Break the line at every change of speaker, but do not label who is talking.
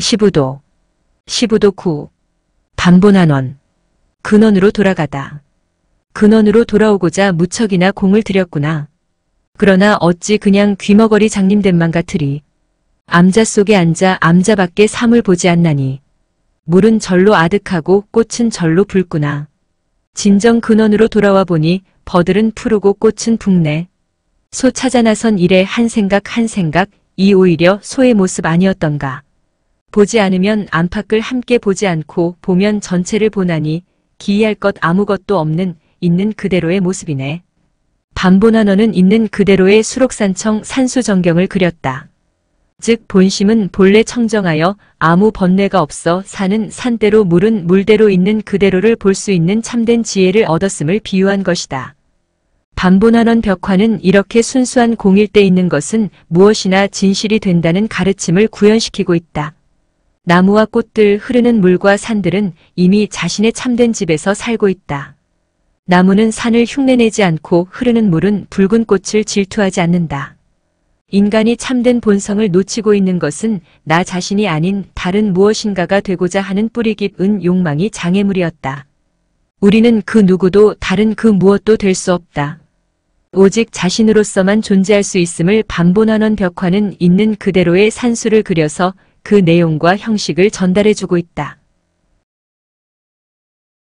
1 5도1 5도 구, 반보난원, 근원으로 돌아가다. 근원으로 돌아오고자 무척이나 공을 들였구나. 그러나 어찌 그냥 귀머거리 장님된만 같으리. 암자 속에 앉아 암자 밖에 삶을 보지 않나니. 물은 절로 아득하고 꽃은 절로 붉구나. 진정 근원으로 돌아와 보니 버들은 푸르고 꽃은 붉네. 소 찾아 나선 일에 한 생각 한 생각 이 오히려 소의 모습 아니었던가. 보지 않으면 안팎을 함께 보지 않고 보면 전체를 보나니 기이할 것 아무것도 없는 있는 그대로의 모습이네. 반보나너는 있는 그대로의 수록산청 산수전경을 그렸다. 즉 본심은 본래 청정하여 아무 번뇌가 없어 사는 산대로 물은 물대로 있는 그대로를 볼 수 있는 참된 지혜를 얻었음을 비유한 것이다. 반보나넌 벽화는 이렇게 순수한 공일 때 있는 것은 무엇이나 진실이 된다는 가르침을 구현시키고 있다. 나무와 꽃들 흐르는 물과 산들은 이미 자신의 참된 집에서 살고 있다. 나무는 산을 흉내내지 않고 흐르는 물은 붉은 꽃을 질투하지 않는다. 인간이 참된 본성을 놓치고 있는 것은 나 자신이 아닌 다른 무엇인가가 되고자 하는 뿌리 깊은 욕망이 장애물이었다. 우리는 그 누구도 다른 그 무엇도 될 수 없다. 오직 자신으로서만 존재할 수 있음을 반본환원 벽화는 있는 그대로의 산수를 그려서 그 내용과 형식을 전달해주고 있다.